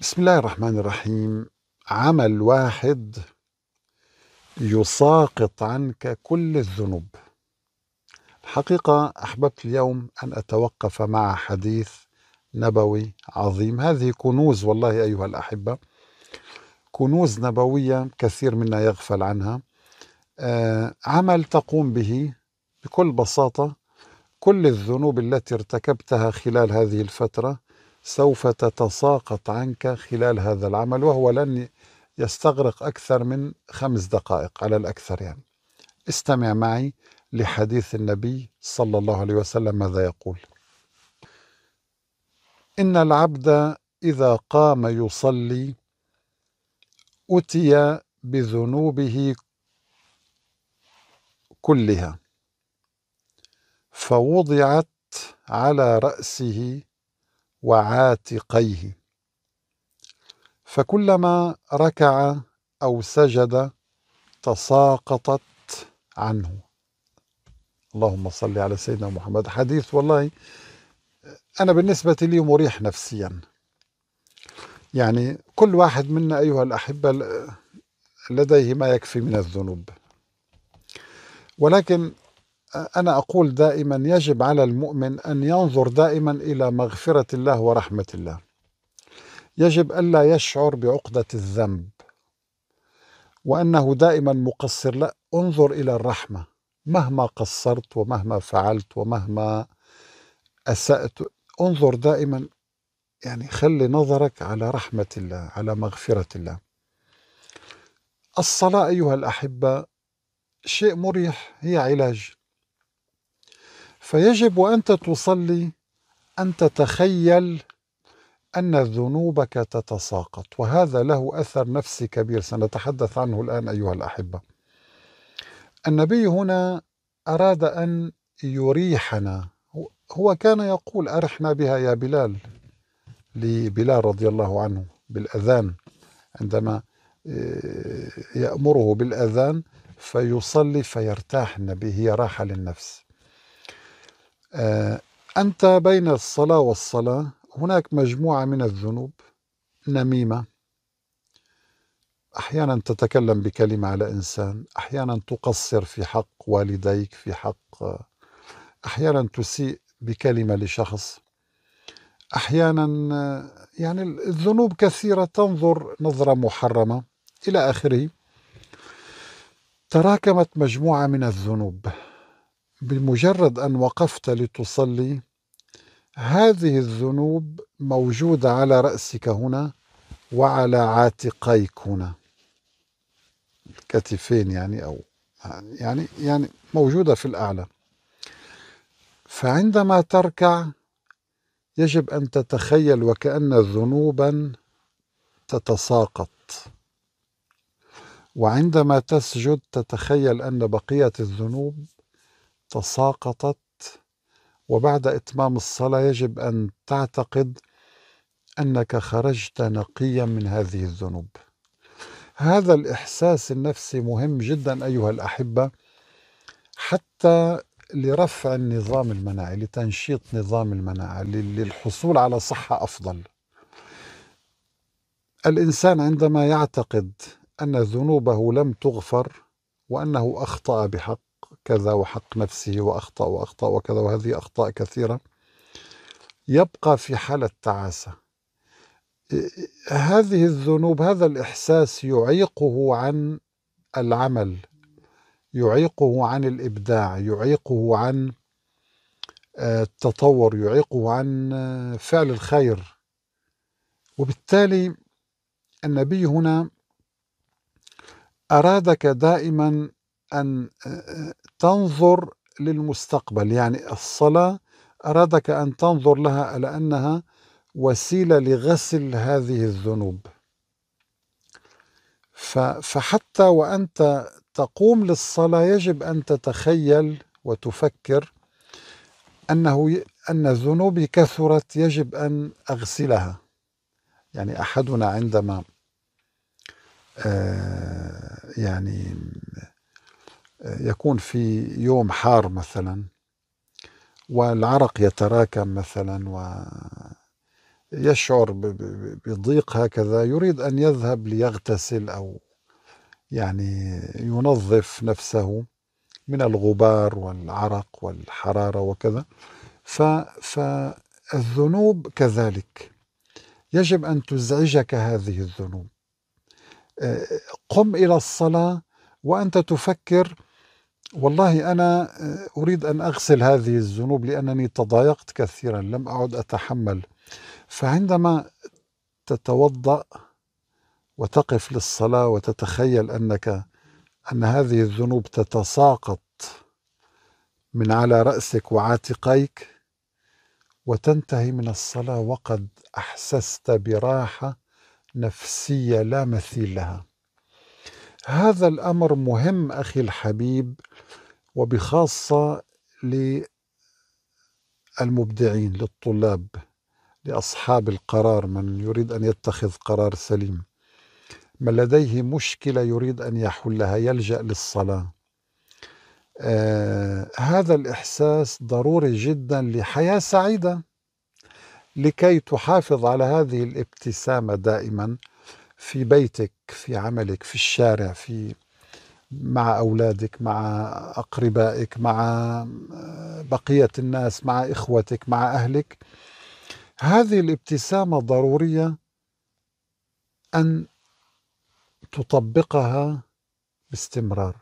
بسم الله الرحمن الرحيم عمل واحد يساقط عنك كل الذنوب الحقيقة أحببت اليوم أن أتوقف مع حديث نبوي عظيم هذه كنوز والله أيها الأحبة كنوز نبوية كثير منا يغفل عنها آه، عمل تقوم به بكل بساطة كل الذنوب التي ارتكبتها خلال هذه الفتره سوف تتساقط عنك خلال هذا العمل وهو لن يستغرق أكثر من خمس دقائق على الأكثر يعني استمع معي لحديث النبي صلى الله عليه وسلم ماذا يقول إن العبد إذا قام يصلي أتي بذنوبه كلها فوضعت على رأسه وعاتقيه فكلما ركع او سجد تساقطت عنه اللهم صل على سيدنا محمد حديث والله انا بالنسبه لي مريح نفسيا يعني كل واحد منا ايها الاحبه لديه ما يكفي من الذنوب ولكن أنا أقول دائما يجب على المؤمن أن ينظر دائما إلى مغفرة الله ورحمة الله يجب ألا يشعر بعقدة الذنب وأنه دائما مقصر لا انظر إلى الرحمة مهما قصرت ومهما فعلت ومهما أسأت انظر دائما يعني خلي نظرك على رحمة الله على مغفرة الله الصلاة أيها الأحبة شيء مريح هي علاج فيجب وانت تصلي ان تتخيل ان ذنوبك تتساقط وهذا له اثر نفسي كبير سنتحدث عنه الان ايها الاحبه النبي هنا اراد ان يريحنا هو كان يقول ارحنا بها يا بلال لبلال رضي الله عنه بالاذان عندما آه، يامره بالاذان فيصلي فيرتاح النبي هي راحه للنفس آه، أنت بين الصلاة والصلاة هناك مجموعة من الذنوب نميمة أحيانا تتكلم بكلمة على إنسان أحيانا تقصر في حق والديك في حق آه، أحيانا تسيء بكلمة لشخص أحيانا آه، يعني الذنوب كثيرة تنظر نظرة محرمة إلى آخره تراكمت مجموعة من الذنوب بمجرد ان وقفت لتصلي هذه الذنوب موجوده على راسك هنا وعلى عاتقيك هنا الكتفين يعني او يعني يعني موجوده في الاعلى فعندما تركع يجب ان تتخيل وكان ذنوبا تتساقط وعندما تسجد تتخيل ان بقيه الذنوب تساقطت وبعد إتمام الصلاة يجب أن تعتقد أنك خرجت نقيا من هذه الذنوب هذا الإحساس النفسي مهم جدا أيها الأحبة حتى لرفع النظام المناعي لتنشيط نظام المناعة للحصول على صحة أفضل الإنسان عندما يعتقد أن ذنوبه لم تغفر وأنه أخطأ بحق كذا وحق نفسه وأخطأ وأخطأ وكذا وهذه أخطاء كثيرة يبقى في حالة تعاسة هذه الذنوب هذا الإحساس يعيقه عن العمل يعيقه عن الإبداع يعيقه عن آه، التطور يعيقه عن آه، فعل الخير وبالتالي النبي هنا أرادك دائما أن تنظر للمستقبل يعني الصلاة أرادك أن تنظر لها على أنها وسيلة لغسل هذه الذنوب فحتى وأنت تقوم للصلاة يجب أن تتخيل وتفكر أنه أن ذنوبي كثرت يجب أن أغسلها يعني أحدنا عندما يعني يكون في يوم حار مثلا والعرق يتراكم مثلا ويشعر بضيق هكذا يريد أن يذهب ليغتسل أو يعني ينظف نفسه من الغبار والعرق والحرارة وكذا ف فالذنوب كذلك يجب أن تزعجك هذه الذنوب آه، قم إلى الصلاة وأنت تفكر والله أنا آه، أريد أن أغسل هذه الذنوب لأنني تضايقت كثيرا لم أعد أتحمل فعندما تتوضأ وتقف للصلاة وتتخيل أنك أن هذه الذنوب تتساقط من على رأسك وعاتقيك وتنتهي من الصلاة وقد أحسست براحة نفسية لا مثيل لها هذا الامر مهم اخي الحبيب وبخاصه للمبدعين للطلاب لاصحاب القرار من يريد ان يتخذ قرار سليم من لديه مشكله يريد ان يحلها يلجا للصلاه آه هذا الإحساس ضروري جدا لحياة سعيدة لكي تحافظ على هذه الابتسامة دائما في بيتك في عملك في الشارع في مع أولادك مع أقربائك مع آه، بقية الناس مع إخوتك مع أهلك هذه الابتسامة ضرورية أن تطبقها باستمرار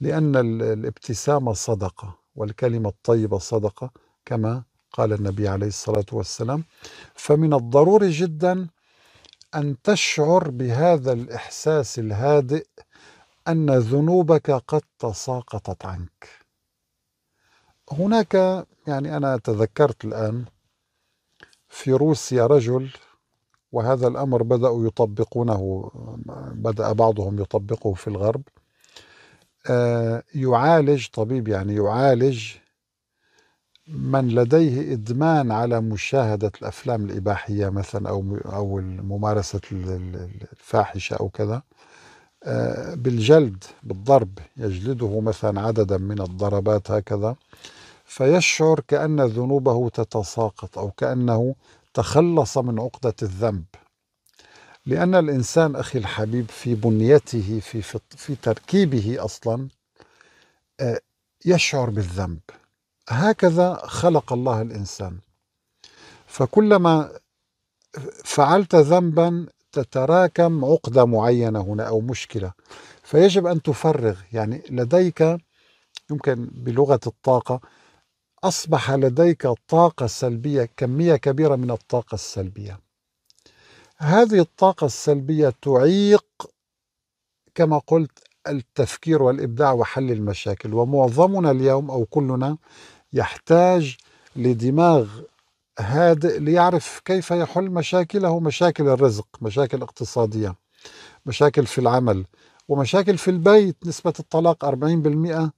لأن الابتسامة صدقة والكلمة الطيبة صدقة كما قال النبي عليه الصلاة والسلام فمن الضروري جدا أن تشعر بهذا الإحساس الهادئ أن ذنوبك قد تساقطت عنك هناك يعني أنا تذكرت الآن في روسيا رجل وهذا الأمر بدأوا يطبقونه بدأ بعضهم يطبقه في الغرب آه، يعالج طبيب يعني يعالج من لديه إدمان على مشاهدة الأفلام الإباحية مثلا أو أو ممارسة الفاحشة أو كذا آه، بالجلد بالضرب يجلده مثلا عددا من الضربات هكذا فيشعر كأن ذنوبه تتساقط أو كأنه تخلص من عقدة الذنب لأن الإنسان أخي الحبيب في بنيته في, في, في تركيبه أصلا آه، يشعر بالذنب هكذا خلق الله الانسان فكلما فعلت ذنبا تتراكم عقده معينه هنا او مشكله فيجب ان تفرغ يعني لديك يمكن بلغه الطاقه اصبح لديك طاقه سلبيه كميه كبيره من الطاقه السلبيه هذه الطاقه السلبيه تعيق كما قلت التفكير والابداع وحل المشاكل ومعظمنا اليوم او كلنا يحتاج لدماغ هادئ ليعرف كيف يحل مشاكله مشاكل الرزق مشاكل اقتصادية مشاكل في العمل ومشاكل في البيت نسبة الطلاق 40%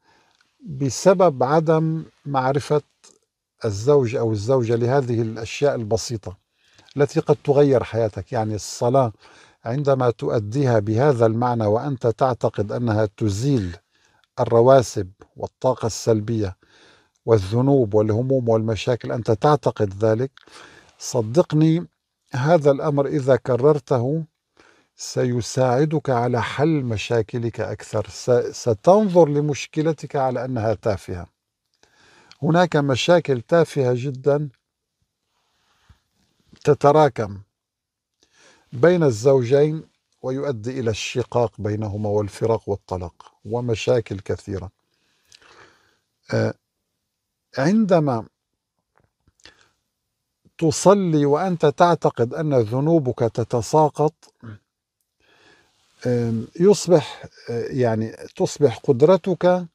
بسبب عدم معرفة الزوج أو الزوجة لهذه الأشياء البسيطة التي قد تغير حياتك يعني الصلاة عندما تؤديها بهذا المعنى وأنت تعتقد أنها تزيل الرواسب والطاقة السلبية والذنوب والهموم والمشاكل أنت تعتقد ذلك صدقني هذا الأمر إذا كررته سيساعدك على حل مشاكلك أكثر ستنظر لمشكلتك على أنها تافهة هناك مشاكل تافهة جدا تتراكم بين الزوجين ويؤدي إلى الشقاق بينهما والفراق والطلاق ومشاكل كثيرة آه، عندما تصلي وانت تعتقد ان ذنوبك تتساقط يصبح آه، يعني تصبح قدرتك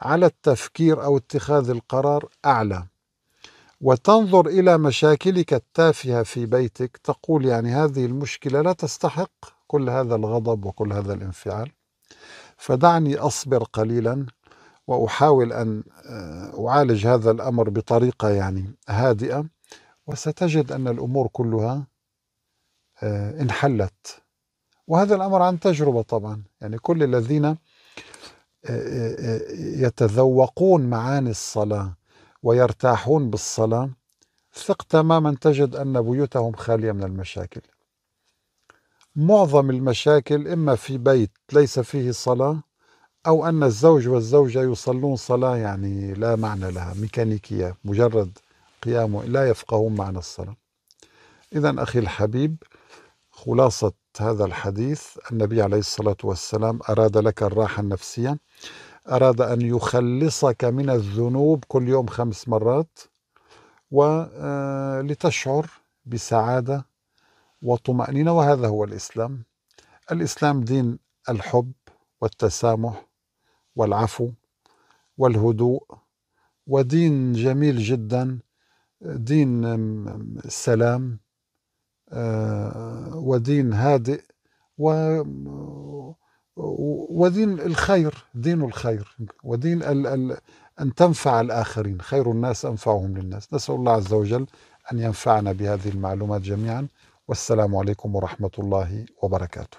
على التفكير او اتخاذ القرار اعلى وتنظر الى مشاكلك التافهه في بيتك تقول يعني هذه المشكله لا تستحق كل هذا الغضب وكل هذا الانفعال فدعني اصبر قليلا واحاول ان آه، اعالج هذا الامر بطريقه يعني هادئه وستجد ان الامور كلها آه، انحلت وهذا الامر عن تجربه طبعا يعني كل الذين آه، يتذوقون معاني الصلاه ويرتاحون بالصلاه ثق تماما تجد ان بيوتهم خاليه من المشاكل معظم المشاكل اما في بيت ليس فيه صلاه أو أن الزوج والزوجة يصلون صلاة يعني لا معنى لها ميكانيكية مجرد قيام لا يفقهون معنى الصلاة إذا أخي الحبيب خلاصة هذا الحديث النبي عليه الصلاة والسلام أراد لك الراحة النفسية أراد أن يخلصك من الذنوب كل يوم خمس مرات ولتشعر آه، بسعادة وطمأنينة وهذا هو الإسلام الإسلام دين الحب والتسامح والعفو والهدوء ودين جميل جدا دين السلام آه، ودين هادئ و ودين الخير دين الخير ودين ال ال أن تنفع الآخرين خير الناس أنفعهم للناس نسأل الله عز وجل أن ينفعنا بهذه المعلومات جميعا والسلام عليكم ورحمة الله وبركاته